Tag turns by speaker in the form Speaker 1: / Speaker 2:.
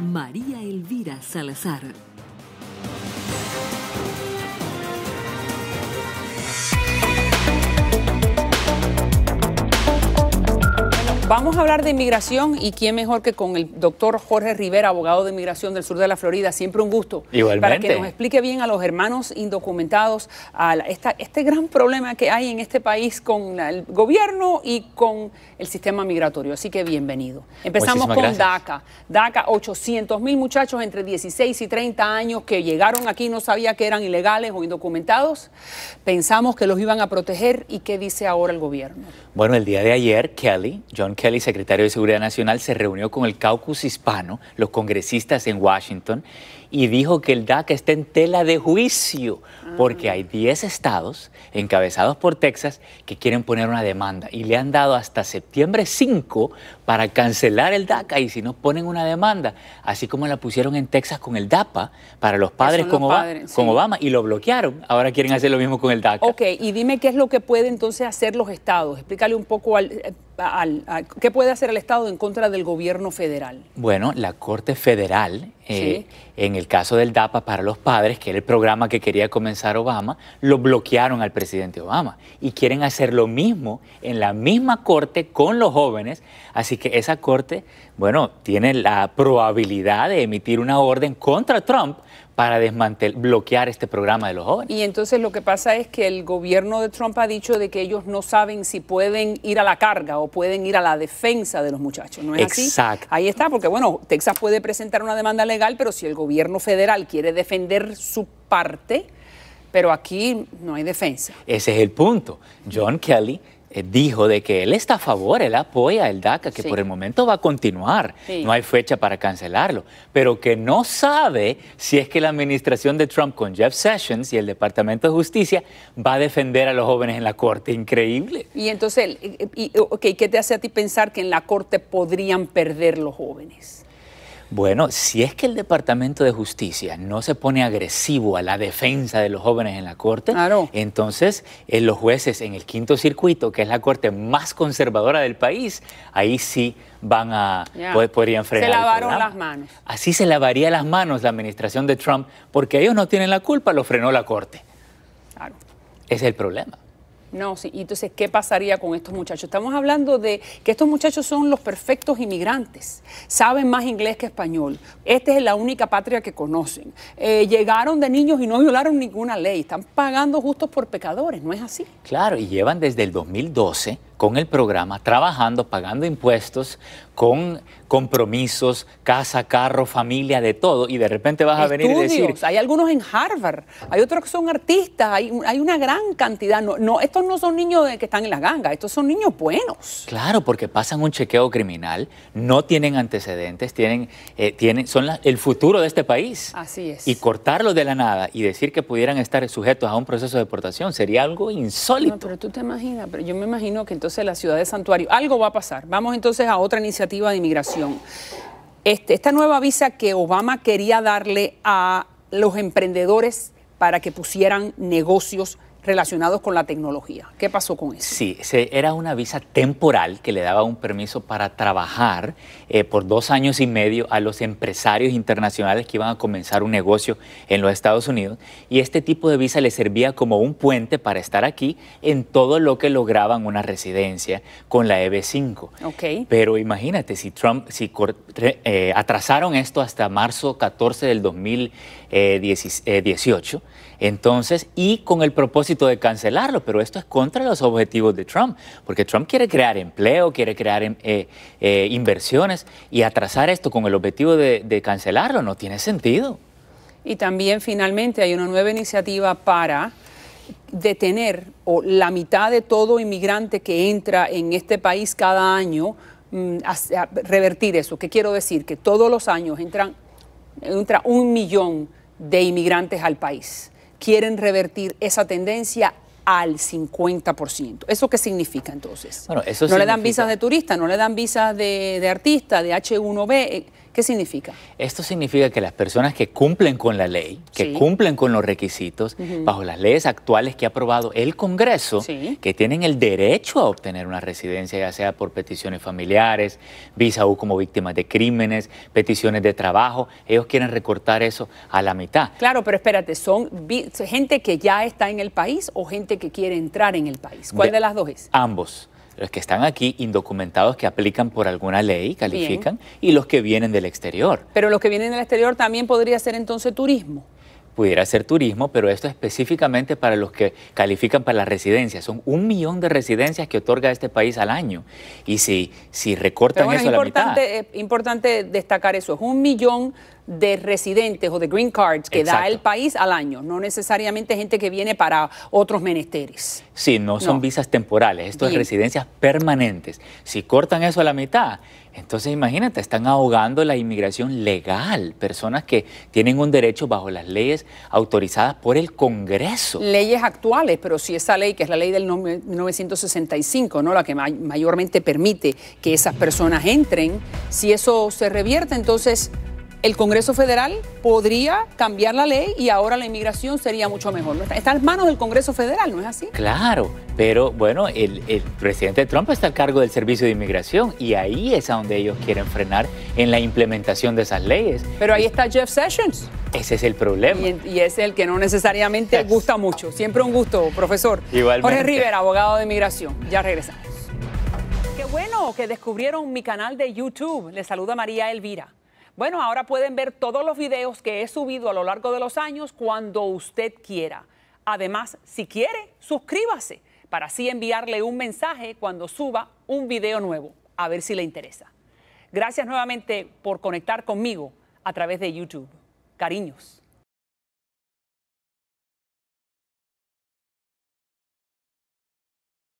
Speaker 1: María Elvira Salazar. Vamos a hablar de inmigración y quién mejor que con el doctor Jorge Rivera, abogado de inmigración del sur de la Florida. Siempre un gusto. Igualmente. Para que nos explique bien a los hermanos indocumentados a este gran problema que hay en este país con el gobierno y con el sistema migratorio. Así que bienvenido. Empezamos con DACA. DACA, 800 mil muchachos entre 16 y 30 años que llegaron aquí no sabía que eran ilegales o indocumentados. Pensamos que los iban a proteger y qué dice ahora el gobierno.
Speaker 2: Bueno, el día de ayer, Kelly, John Kelly, secretario de Seguridad Nacional, se reunió con el caucus hispano, los congresistas en Washington, y dijo que el DACA está en tela de juicio, porque ah. hay 10 estados, encabezados por Texas, que quieren poner una demanda y le han dado hasta septiembre 5 para cancelar el DACA y si no ponen una demanda, así como la pusieron en Texas con el DAPA para los padres, con, Obama, y lo bloquearon, ahora quieren hacer lo mismo con el DACA.
Speaker 1: Ok, y dime qué es lo que pueden entonces hacer los estados, explícale un poco al eh, ¿qué puede hacer el Estado en contra del gobierno federal?
Speaker 2: Bueno, la Corte Federal, eh, en el caso del DAPA para los padres, que era el programa que quería comenzar Obama, lo bloquearon al presidente Obama y quieren hacer lo mismo en la misma Corte con los jóvenes, así que esa Corte bueno, tiene la probabilidad de emitir una orden contra Trump para desmantel, bloquear este programa de los jóvenes.
Speaker 1: Y entonces lo que pasa es que el gobierno de Trump ha dicho de que ellos no saben si pueden ir a la carga o pueden ir a la defensa de los muchachos, ¿no es Exacto. Ahí está, porque bueno, Texas puede presentar una demanda legal, pero si el gobierno federal quiere defender su parte,
Speaker 2: pero aquí
Speaker 1: no hay defensa.
Speaker 2: Ese es el punto. John Kelly eh, dijo de que él está a favor, él apoya el DACA, que por el momento va a continuar, no hay fecha para cancelarlo, pero que no sabe si es que la administración de Trump con Jeff Sessions y el Departamento de Justicia va a defender a los jóvenes en la Corte, increíble.
Speaker 1: Y entonces, eh, eh, y, ¿qué te hace a ti pensar que en la Corte podrían perder los jóvenes?
Speaker 2: Bueno, si es que el Departamento de Justicia no se pone agresivo a la defensa de los jóvenes en la Corte, entonces en eh, los jueces en el Quinto Circuito, que es la Corte más conservadora del país, ahí sí van a poder, podrían frenar. Se lavaron las manos. Así se lavaría las manos la administración de Trump, porque ellos no tienen la culpa, lo frenó la Corte. Claro. Ese es el problema.
Speaker 1: No, sí. Y entonces, ¿qué pasaría con estos muchachos? Estamos hablando de que estos muchachos son los perfectos inmigrantes. Saben más inglés que español. Esta es la única patria que conocen. Eh, llegaron de niños y no violaron ninguna ley. Están pagando justos por pecadores, ¿no es así?
Speaker 2: Claro, y llevan desde el 2012 con el programa, trabajando, pagando impuestos, con compromisos, casa, carro, familia, de todo, y de repente vas a venir y decir...
Speaker 1: Hay algunos en Harvard, hay otros que son artistas, hay, hay una gran cantidad. No, estos no son niños que están en la ganga, estos son niños buenos.
Speaker 2: Claro, porque pasan un chequeo criminal, no tienen antecedentes, tienen, eh, tienen, son el futuro de este país. Así es. Y cortarlos de la nada y decir que pudieran estar sujetos a un proceso de deportación sería algo insólito.
Speaker 1: No, pero tú te imaginas, pero yo me imagino que entonces entonces la ciudad de Santuario. Algo va a pasar. Vamos entonces a otra iniciativa de inmigración. Este, esta nueva visa que Obama quería darle a los emprendedores para que pusieran negocios relacionados con la tecnología. ¿Qué pasó con
Speaker 2: eso? Sí, era una visa temporal que le daba un permiso para trabajar eh, por dos años y medio a los empresarios internacionales que iban a comenzar un negocio en los Estados Unidos. Y este tipo de visa le servía como un puente para estar aquí en todo lo que lograban una residencia con la EB5. Okay. Pero imagínate, si Trump, si eh, atrasaron esto hasta marzo 14 del 2018, eh, entonces, y con el propósito de cancelarlo, pero esto es contra los objetivos de Trump, porque Trump quiere crear empleo, quiere crear em, eh, eh, inversiones y atrasar esto con el objetivo de, cancelarlo no tiene sentido.
Speaker 1: Y también finalmente hay una nueva iniciativa para detener o la mitad de todo inmigrante que entra en este país cada año, mm, revertir eso. ¿Qué quiero decir? Que todos los años entran, entra un millón de inmigrantes al país quieren revertir esa tendencia al 50%. ¿Eso qué significa entonces?
Speaker 2: Bueno, eso no le dan
Speaker 1: visas de turista, no le dan visas de, artista, de H1B. Eh, ¿Qué significa?
Speaker 2: Esto significa que las personas que cumplen con la ley, que cumplen con los requisitos, bajo las leyes actuales que ha aprobado el Congreso, que tienen el derecho a obtener una residencia, ya sea por peticiones familiares, visa U como víctimas de crímenes, peticiones de trabajo, ellos quieren recortar eso a la mitad.
Speaker 1: Claro, pero espérate, ¿son gente que ya está en el país o gente que que quiere entrar en el país? ¿Cuál de, las dos es?
Speaker 2: Ambos los que están aquí indocumentados que aplican por alguna ley, califican, y los que vienen del exterior.
Speaker 1: Pero los que vienen del exterior también podría ser entonces turismo.
Speaker 2: Pudiera ser turismo, pero esto específicamente para los que califican para la residencia. Son un millón de residencias que otorga este país al año. Y si, si recortan eso a la mitad. Es
Speaker 1: eh, importante destacar eso, es un millón de residentes o de green cards que da el país al año, no necesariamente gente que viene para otros menesteres.
Speaker 2: Sí, no son visas temporales, esto es residencias permanentes. Si cortan eso a la mitad, entonces imagínate, están ahogando la inmigración legal, personas que tienen un derecho bajo las leyes autorizadas por el Congreso.
Speaker 1: Leyes actuales, pero si esa ley, que es la ley del 1965, ¿no? la que mayormente permite que esas personas entren, si eso se revierte, entonces el Congreso Federal podría cambiar la ley y ahora la inmigración sería mucho mejor. Está en manos del Congreso Federal, ¿no es así?
Speaker 2: Claro, pero bueno, el, presidente Trump está al cargo del Servicio de Inmigración y ahí es a donde ellos quieren frenar en la implementación de esas leyes. Pero ahí está
Speaker 1: Jeff Sessions.
Speaker 2: Ese es el problema.
Speaker 1: Y, es el que no necesariamente gusta mucho. Siempre un gusto, profesor. Jorge Rivera, abogado de inmigración. Ya regresamos. Qué bueno que descubrieron mi canal de YouTube. Les saluda María Elvira. Bueno, ahora pueden ver todos los videos que he subido a lo largo de los años cuando usted quiera. Además, si quiere, suscríbase para así enviarle un mensaje cuando suba un video nuevo, a ver si le interesa. Gracias nuevamente por conectar
Speaker 2: conmigo a través de YouTube. Cariños.